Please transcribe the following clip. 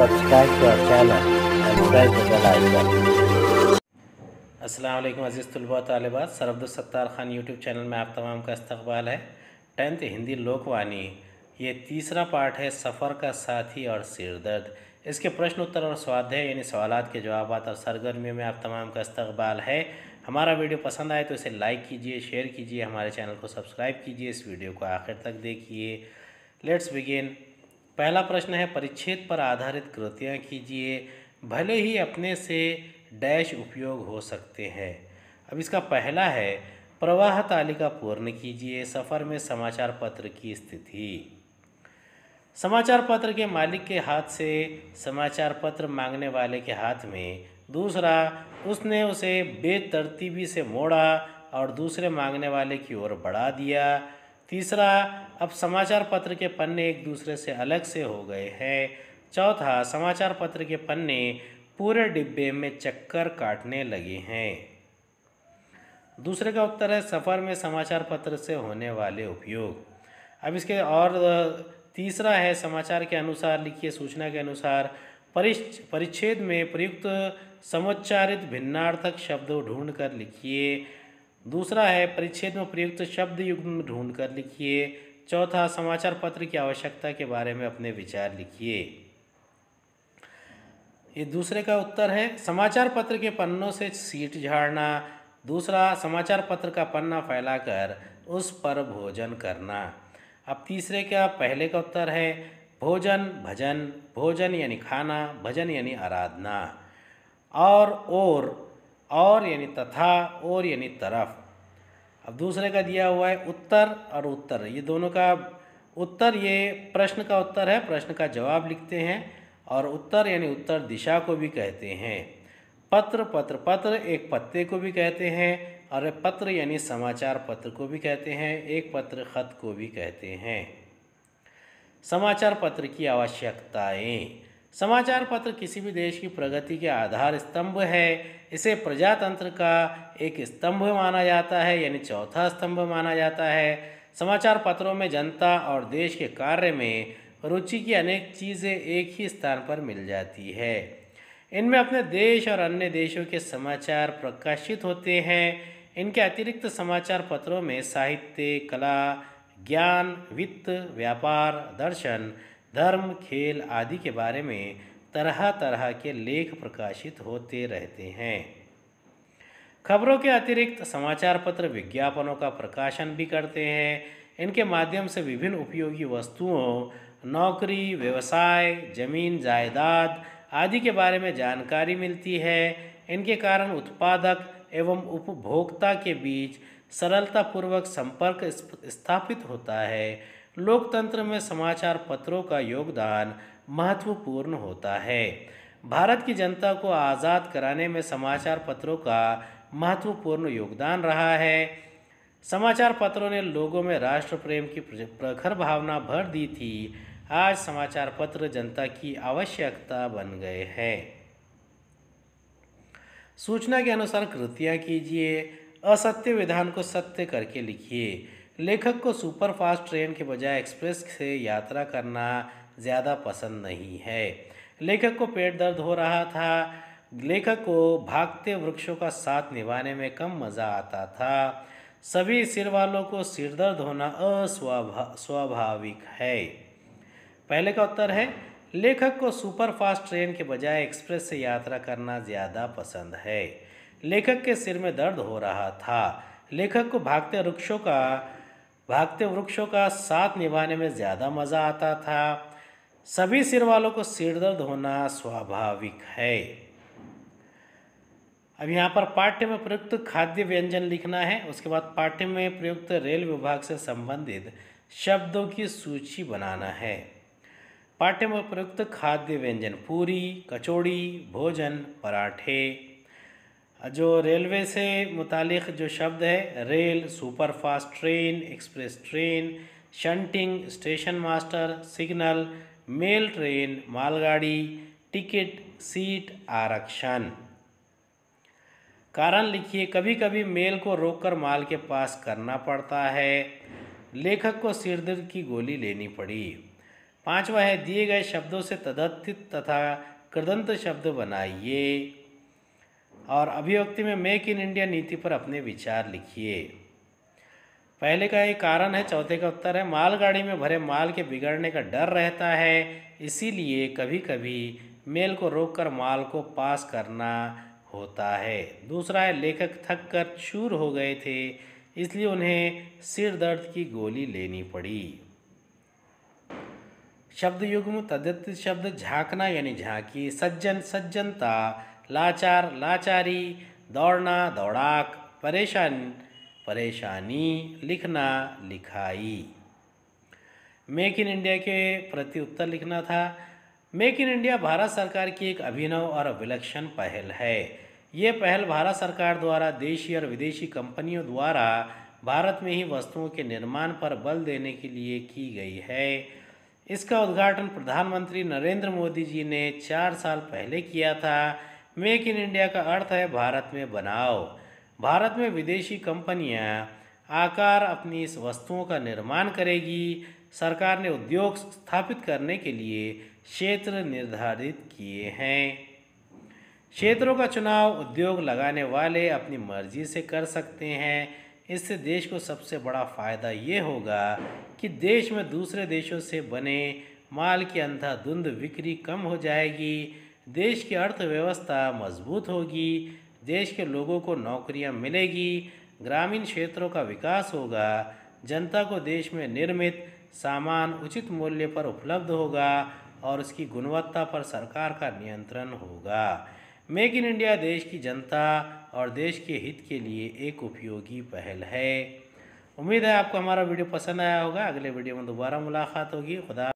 subscribe to our channel and press the bell icon. Aslam Aziz तलबा तलबात सरबदुलसत्तार ख़ान यूट्यूब चैनल में आप तमाम का इस्तबाल है टेंथ हिंदी लोकवाणी ये तीसरा पार्ट है सफ़र का साथी और सिरदर्द इसके प्रश्न उत्तर और स्वाध्याय यानी सवाल के जवाब और सरगर्मियों में आप तमाम का इस्तबाल है हमारा वीडियो पसंद आए तो इसे लाइक कीजिए शेयर कीजिए हमारे चैनल को सब्सक्राइब कीजिए इस वीडियो को आखिर तक देखिए लेट्स बिगिन पहला प्रश्न है परिच्छेद पर आधारित कृतियाँ कीजिए भले ही अपने से डैश उपयोग हो सकते हैं अब इसका पहला है प्रवाह तालिका पूर्ण कीजिए सफ़र में समाचार पत्र की स्थिति समाचार पत्र के मालिक के हाथ से समाचार पत्र मांगने वाले के हाथ में दूसरा उसने उसे बेतरतीबी से मोड़ा और दूसरे मांगने वाले की ओर बढ़ा दिया तीसरा अब समाचार पत्र के पन्ने एक दूसरे से अलग से हो गए हैं चौथा समाचार पत्र के पन्ने पूरे डिब्बे में चक्कर काटने लगे हैं दूसरे का उत्तर है सफ़र में समाचार पत्र से होने वाले उपयोग अब इसके और तीसरा है समाचार के अनुसार लिखिए सूचना के अनुसार परिच परिच्छेद में प्रयुक्त समुच्चारित भिन्नार्थक शब्द ढूंढकर कर लिखिए दूसरा है परिच्छेद में प्रयुक्त शब्द युग्म ढूंढ कर लिखिए चौथा समाचार पत्र की आवश्यकता के बारे में अपने विचार लिखिए ये दूसरे का उत्तर है समाचार पत्र के पन्नों से सीट झाड़ना दूसरा समाचार पत्र का पन्ना फैलाकर उस पर भोजन करना अब तीसरे का पहले का उत्तर है भोजन भजन भोजन यानी खाना भजन यानी आराधना और और और यानी तथा और यानी तरफ अब दूसरे का दिया हुआ है उत्तर और उत्तर ये दोनों का उत्तर ये प्रश्न का उत्तर है प्रश्न का जवाब लिखते हैं और उत्तर यानी उत्तर दिशा को भी कहते हैं पत्र पत्र पत्र एक पत्ते को भी कहते हैं और पत्र यानी समाचार पत्र को भी कहते हैं एक पत्र खत को भी कहते हैं समाचार पत्र की आवश्यकताएं समाचार पत्र किसी भी देश की प्रगति के आधार स्तंभ है इसे प्रजातंत्र का एक स्तंभ माना जाता है यानी चौथा स्तंभ माना जाता है समाचार पत्रों में जनता और देश के कार्य में रुचि की अनेक चीज़ें एक ही स्थान पर मिल जाती है इनमें अपने देश और अन्य देशों के समाचार प्रकाशित होते हैं इनके अतिरिक्त समाचार पत्रों में साहित्य कला ज्ञान वित्त व्यापार दर्शन धर्म खेल आदि के बारे में तरह तरह के लेख प्रकाशित होते रहते हैं खबरों के अतिरिक्त समाचार पत्र विज्ञापनों का प्रकाशन भी करते हैं इनके माध्यम से विभिन्न उपयोगी वस्तुओं नौकरी व्यवसाय जमीन जायदाद आदि के बारे में जानकारी मिलती है इनके कारण उत्पादक एवं उपभोक्ता के बीच सरलतापूर्वक संपर्क स्थापित होता है लोकतंत्र में समाचार पत्रों का योगदान महत्वपूर्ण होता है भारत की जनता को आज़ाद कराने में समाचार पत्रों का महत्वपूर्ण योगदान रहा है समाचार पत्रों ने लोगों में राष्ट्र प्रेम की प्रखर भावना भर दी थी आज समाचार पत्र जनता की आवश्यकता बन गए हैं सूचना के अनुसार कृतियाँ कीजिए असत्य विधान को सत्य करके लिखिए लेखक को सुपर फास्ट ट्रेन के बजाय एक्सप्रेस से यात्रा करना ज़्यादा पसंद नहीं है लेखक को पेट दर्द हो रहा था लेखक को भागते वृक्षों का साथ निभाने में कम मज़ा आता था सभी सिर वालों को सिर दर्द होना अस्वाभा स्वाभाविक है पहले का उत्तर है लेखक को सुपरफास्ट ट्रेन के बजाय एक्सप्रेस से यात्रा करना ज़्यादा पसंद है लेखक के सिर में दर्द हो रहा था लेखक को भागते वृक्षों का भागते वृक्षों का साथ निभाने में ज़्यादा मज़ा आता था सभी सिर वालों को सिर दर्द होना स्वाभाविक है अब यहाँ पर पाठ्य में प्रयुक्त खाद्य व्यंजन लिखना है उसके बाद पाठ्य में प्रयुक्त रेल विभाग से संबंधित शब्दों की सूची बनाना है पाठ्य में प्रयुक्त खाद्य व्यंजन पूरी कचौड़ी भोजन पराठे जो रेलवे से मुतक़ जो शब्द है rail superfast train express train shunting station master signal mail train मालगाड़ी टिकट सीट आरक्षण कारण लिखिए कभी कभी मेल को रोककर माल के पास करना पड़ता है लेखक को सिरदर्द की गोली लेनी पड़ी पांचवा है दिए गए शब्दों से तदत्थित तथा कृदंत शब्द बनाइए और अभिव्यक्ति में मेक इन इंडिया नीति पर अपने विचार लिखिए पहले का एक कारण है चौथे का उत्तर है मालगाड़ी में भरे माल के बिगड़ने का डर रहता है इसीलिए कभी कभी मेल को रोककर माल को पास करना होता है दूसरा है लेखक थक कर चूर हो गए थे इसलिए उन्हें सिर दर्द की गोली लेनी पड़ी शब्द युग में तद्यत शब्द झांकना यानी झांकी सज्जन सज्जनता लाचार लाचारी दौड़ना दौड़ाक परेशान परेशानी लिखना लिखाई मेक इन इंडिया के प्रति उत्तर लिखना था मेक इन इंडिया भारत सरकार की एक अभिनव और विलक्षण पहल है ये पहल भारत सरकार द्वारा देशी और विदेशी कंपनियों द्वारा भारत में ही वस्तुओं के निर्माण पर बल देने के लिए की गई है इसका उद्घाटन प्रधानमंत्री नरेंद्र मोदी जी ने चार साल पहले किया था मेक इन इंडिया का अर्थ है भारत में बनाओ भारत में विदेशी कंपनियां आकार अपनी इस वस्तुओं का निर्माण करेगी सरकार ने उद्योग स्थापित करने के लिए क्षेत्र निर्धारित किए हैं क्षेत्रों का चुनाव उद्योग लगाने वाले अपनी मर्जी से कर सकते हैं इससे देश को सबसे बड़ा फ़ायदा ये होगा कि देश में दूसरे देशों से बने माल की अंधाधुंध बिक्री कम हो जाएगी देश की अर्थव्यवस्था मजबूत होगी देश के लोगों को नौकरियां मिलेगी ग्रामीण क्षेत्रों का विकास होगा जनता को देश में निर्मित सामान उचित मूल्य पर उपलब्ध होगा और उसकी गुणवत्ता पर सरकार का नियंत्रण होगा मेक इन इंडिया देश की जनता और देश के हित के लिए एक उपयोगी पहल है उम्मीद है आपको हमारा वीडियो पसंद आया होगा अगले वीडियो में दोबारा मुलाकात होगी खुदा